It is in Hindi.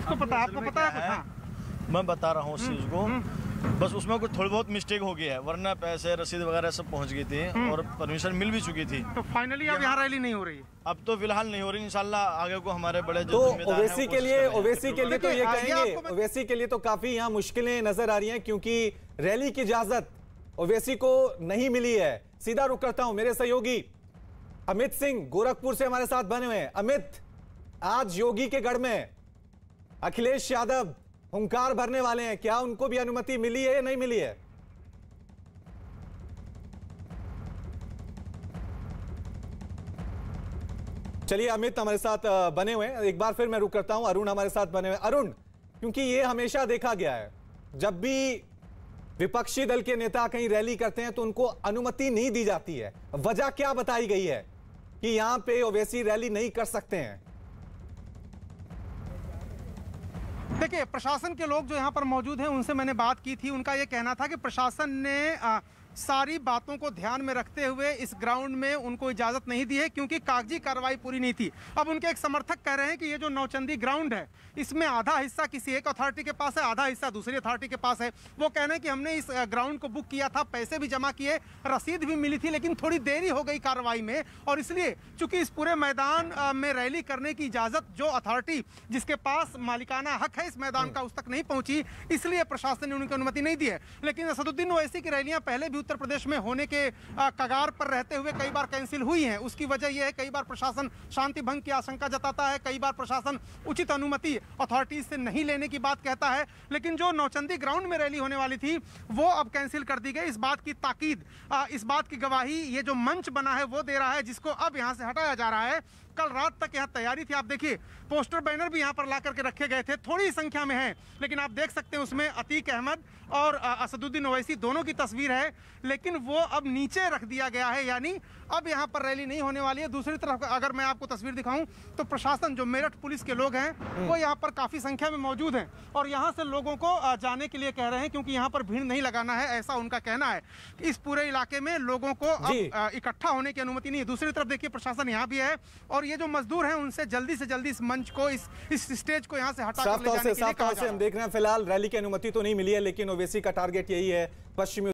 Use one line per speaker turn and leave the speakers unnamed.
किसको पता आपको पता है मैं बता रहा हूँ उस हम्म, चीज़ को हम्म। बस उसमें कुछ थोड़ी बहुत मिस्टेक हो गई है वरना पैसे रसीद वगैरह सब पहुंच गई थी हम्म। और परमिशन मिल भी चुकी थी तो फाइनली अब यहाँ रैली नहीं हो रही अब तो फिलहाल नहीं हो रही इंशाल्लाह आगे को हमारे बड़े तो ओवैसी के लिए
ओवैसी के लिए तो ये कहेंगे ओवैसी के लिए तो काफी यहाँ मुश्किलें नजर आ रही है क्योंकि रैली की इजाजत ओवैसी को नहीं मिली है सीधा रुक करता हूँ मेरे सहयोगी अमित सिंह गोरखपुर से हमारे साथ बने हुए हैं अमित आज योगी के गढ़ में अखिलेश यादव हंकार भरने वाले हैं क्या उनको भी अनुमति मिली है या नहीं मिली है चलिए अमित हमारे साथ बने हुए हैं एक बार फिर मैं रुक करता हूं अरुण हमारे साथ बने हुए अरुण क्योंकि ये हमेशा देखा गया है जब भी विपक्षी दल के नेता कहीं रैली करते हैं तो उनको अनुमति नहीं दी जाती है वजह क्या बताई गई है कि यहां पे ओवैसी रैली नहीं कर सकते हैं
देखिए प्रशासन के लोग जो यहाँ पर मौजूद हैं उनसे मैंने बात की थी उनका ये कहना था कि प्रशासन ने आ, सारी बातों को ध्यान में रखते हुए इस ग्राउंड में उनको इजाज़त नहीं दी है क्योंकि कागजी कार्रवाई पूरी नहीं थी अब उनके एक समर्थक कह रहे हैं कि ये जो नौचंदी ग्राउंड है इसमें आधा हिस्सा किसी एक अथॉरिटी के पास है आधा हिस्सा दूसरी अथॉरिटी के पास है वो कह रहे हैं कि हमने इस ग्राउंड को बुक किया था पैसे भी जमा किए रसीद भी मिली थी लेकिन थोड़ी देरी हो गई कार्रवाई में और इसलिए चूंकि इस पूरे मैदान में रैली करने की इजाज़त जो अथॉरिटी जिसके पास मालिकाना हक है इस मैदान हम्म। का उस तक नहीं पहुंची इसलिए प्रशासन ने उनकी अनुमति नहीं दी है लेकिन असदुद्दीन ओवैसी की रैलियां पहले भी उत्तर प्रदेश में होने के कगार पर रहते हुए कई बार कैंसिल हुई हैं उसकी वजह यह है कई बार प्रशासन शांति भंग की आशंका जताता है कई बार प्रशासन उचित अनुमति अथॉरिटीज से नहीं लेने की बात कहता है लेकिन जो नौचंदी ग्राउंड में रैली होने वाली थी वो अब कैंसिल कर दी गई इस बात की ताकीद इस बात की गवाही ये जो मंच बना है वो दे रहा है जिसको अब यहाँ से हटाया जा रहा है कल रात तक यहाँ तैयारी थी आप देखिए पोस्टर बैनर भी यहाँ पर ला करके रखे गए थे थोड़ी संख्या में हैं लेकिन आप देख सकते हैं उसमें अतीक अहमद और असदुद्दीन ओवैसी दोनों की तस्वीर है लेकिन वो अब नीचे रख दिया गया है यानी अब यहाँ पर रैली नहीं होने वाली है दूसरी तरफ अगर मैं आपको तस्वीर दिखाऊं तो प्रशासन जो मेरठ पुलिस के लोग हैं हम्म। वो यहाँ पर काफ़ी संख्या में मौजूद हैं और यहाँ से लोगों को जाने के लिए कह रहे हैं क्योंकि यहाँ पर भीड़ नहीं लगाना है ऐसा उनका कहना है इस पूरे इलाके में लोगों को अब इकट्ठा होने की अनुमति नहीं है दूसरी तरफ देखिए प्रशासन यहाँ भी है और ये जो मजदूर हैं उनसे जल्दी से जल्दी इस मंच को इस इस स्टेज को यहाँ से हटा साफ तौर से साफ तौर से हम
देख रहे हैं फिलहाल रैली की अनुमति तो नहीं मिली है लेकिन ओवेसी का टारगेट यही है पश्चिमी